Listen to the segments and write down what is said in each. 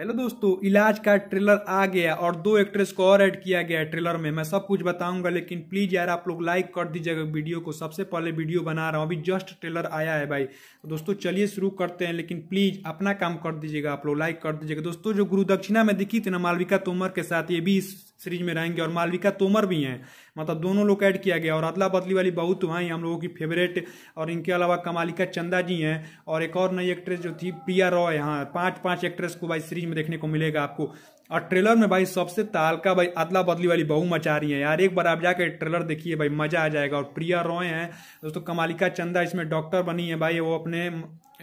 hello दोस्तों इलाज का ट्रेलर आ गया और दो एक्ट्रेस को और ऐड किया गया है ट्रेलर में मैं सब कुछ बताऊंगा लेकिन प्लीज़ यार आप लोग लाइक कर दीजिएगा वीडियो को सबसे पहले वीडियो बना रहा हूँ अभी जस्ट ट्रेलर आया है भाई तो दोस्तों चलिए शुरू करते हैं लेकिन प्लीज़ अपना काम कर दीजिएगा आप लोग लाइक कर दीजिएगा दोस्तों जो गुरु दक्षिणा में दिखी थी ना मालविका तोमर के साथ ये भी इस सीरीज में रहेंगे और मालविका तोमर भी हैं मतलब दोनों लोग ऐड किया गया और अदला बदली वाली बहू तो हैं हम लोगों की फेवरेट और इनके अलावा कमालिका चंदा जी हैं और एक और नई एक्ट्रेस जो थी प्रिया रॉय हाँ पांच पांच एक्ट्रेस को भाई सीरीज में देखने को मिलेगा आपको और ट्रेलर में भाई सबसे तालका भाई अदला बदली वाली बहू मचा रही है यार एक बार आप जाकर ट्रेलर देखिए भाई मजा आ जाएगा और प्रिया रॉय हैं दोस्तों कमालिका चंदा इसमें डॉक्टर बनी है भाई वो अपने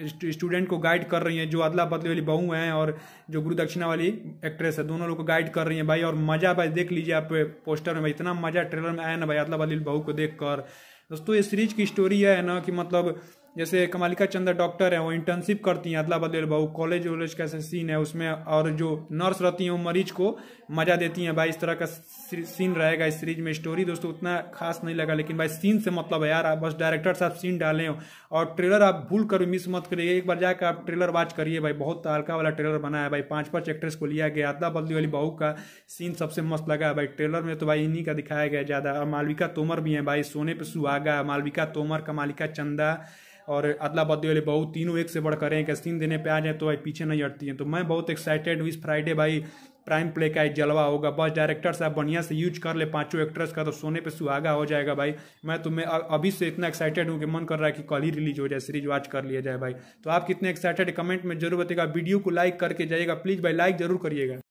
स्टूडेंट को गाइड कर रही हैं जो अदला बदली वाली बहू हैं और जो गुरु दक्षिणा वाली एक्ट्रेस है दोनों लोग को गाइड कर रही हैं भाई और मज़ा भाई देख लीजिए आप पोस्टर में भाई इतना मज़ा ट्रेलर में आया ना भाई अदला बदली बहू को देख कर दोस्तों ये सीरीज की स्टोरी है ना कि मतलब जैसे कमालिका चंद्र डॉक्टर है वो इंटर्नशिप करती हैं अदला बदले बहू कॉलेज वॉलेज कैसे सीन है उसमें और जो नर्स रहती हैं वो मरीज को मजा देती हैं भाई इस तरह का सीन रहेगा इस सीरीज में स्टोरी दोस्तों उतना खास नहीं लगा लेकिन भाई सीन से मतलब है यार आप बस डायरेक्टर साहब सीन डालें और ट्रेलर आप भूल कर मिस मत करिए एक बार जाकर आप ट्रेलर वॉच करिए भाई बहुत हल्का वाला ट्रेलर बना है भाई पाँच पाँच एक्ट्रेस को लिया गया अदला बदली वाली बहू का सीन सबसे मस्त लगा है भाई ट्रेलर में तो भाई इन्हीं का दिखाया गया ज़्यादा और मालविका तोमर भी हैं भाई सोने पर सुहागा मालविका तोमर कमालिका चंदा और अदला बदली वाली बहुत तीनों एक से बढ़ करें एक सीन देने पे आ जाए तो भाई पीछे नहीं हटती हैं तो मैं बहुत एक्साइटेड हूँ इस फ्राइडे भाई प्राइम प्ले का एक जलवा होगा बस डायरेक्टर साहब बढ़िया से यूज कर ले पांचों एक्ट्रेस का तो सोने पे सुहागा हो जाएगा भाई मैं तो मैं अभी से इतना एक्साइटेड हूँ कि मन कर रहा है कि कल ही रिलीज हो जाए सीरीज वॉच कर लिया जाए भाई तो आप कितने एक्साइटेड कमेंट में जरूर बताएगा वीडियो को लाइक करके जाइएगा प्लीज़ भाई लाइक जरूर करिएगा